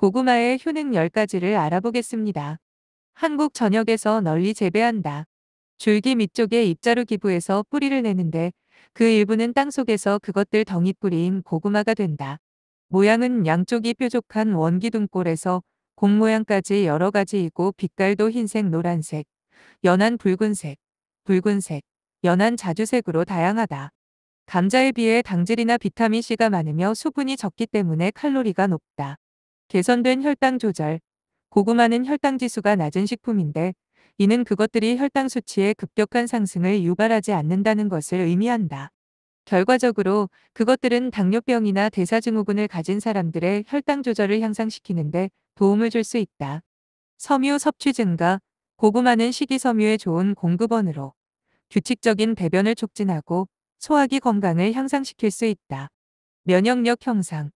고구마의 효능 10가지를 알아보겠습니다. 한국 전역에서 널리 재배한다. 줄기 밑쪽에 입자루 기부해서 뿌리를 내는데 그 일부는 땅속에서 그것들 덩이뿌리인 고구마가 된다. 모양은 양쪽이 뾰족한 원기둥골에서 공 모양까지 여러 가지이고 빛깔도 흰색, 노란색, 연한 붉은색, 붉은색, 연한 자주색으로 다양하다. 감자에 비해 당질이나 비타민C가 많으며 수분이 적기 때문에 칼로리가 높다. 개선된 혈당 조절. 고구마는 혈당 지수가 낮은 식품인데 이는 그것들이 혈당 수치의 급격한 상승을 유발하지 않는다는 것을 의미한다. 결과적으로 그것들은 당뇨병이나 대사증후군을 가진 사람들의 혈당 조절을 향상시키는데 도움을 줄 수 있다. 섬유 섭취 증가, 고구마는 식이섬유에 좋은 공급원으로 규칙적인 배변을 촉진하고 소화기 건강을 향상시킬 수 있다. 면역력 형상,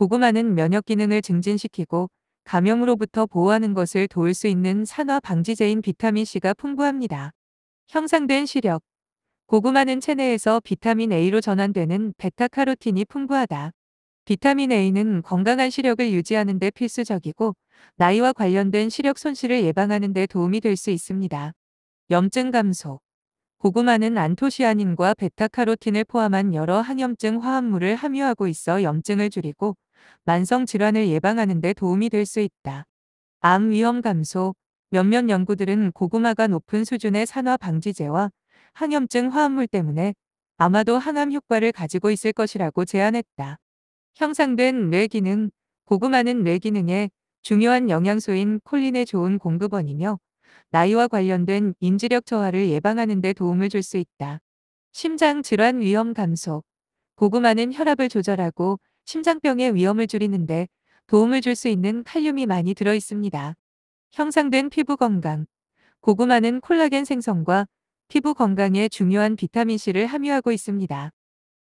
고구마는 면역 기능을 증진시키고 감염으로부터 보호하는 것을 도울 수 있는 산화 방지제인 비타민C가 풍부합니다. 형상된 시력 고구마는 체내에서 비타민 A로 전환되는 베타카로틴이 풍부하다. 비타민 A는 건강한 시력을 유지하는 데 필수적이고 나이와 관련된 시력 손실을 예방하는 데 도움이 될 수 있습니다. 염증 감소 고구마는 안토시아닌과 베타카로틴을 포함한 여러 항염증 화합물을 함유하고 있어 염증을 줄이고 만성 질환을 예방하는 데 도움이 될 수 있다. 암 위험 감소 몇몇 연구들은 고구마가 높은 수준의 산화 방지제와 항염증 화합물 때문에 아마도 항암 효과를 가지고 있을 것이라고 제안했다. 형상된 뇌 기능 고구마는 뇌 기능에 중요한 영양소인 콜린의 좋은 공급원이며 나이와 관련된 인지력 저하를 예방하는 데 도움을 줄 수 있다. 심장 질환 위험 감소 고구마는 혈압을 조절하고 심장병의 위험을 줄이는데 도움을 줄 수 있는 칼륨이 많이 들어 있습니다. 형상된 피부 건강 고구마는 콜라겐 생성과 피부 건강에 중요한 비타민C를 함유하고 있습니다.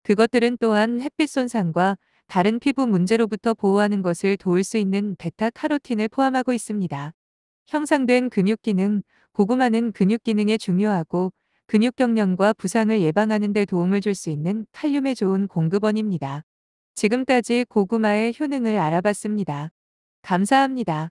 그것들은 또한 햇빛 손상과 다른 피부 문제로부터 보호하는 것을 도울 수 있는 베타카로틴을 포함하고 있습니다. 형상된 근육 기능, 고구마는 근육 기능에 중요하고 근육 경련과 부상을 예방하는 데 도움을 줄 수 있는 칼륨에 좋은 공급원입니다. 지금까지 고구마의 효능을 알아봤습니다. 감사합니다.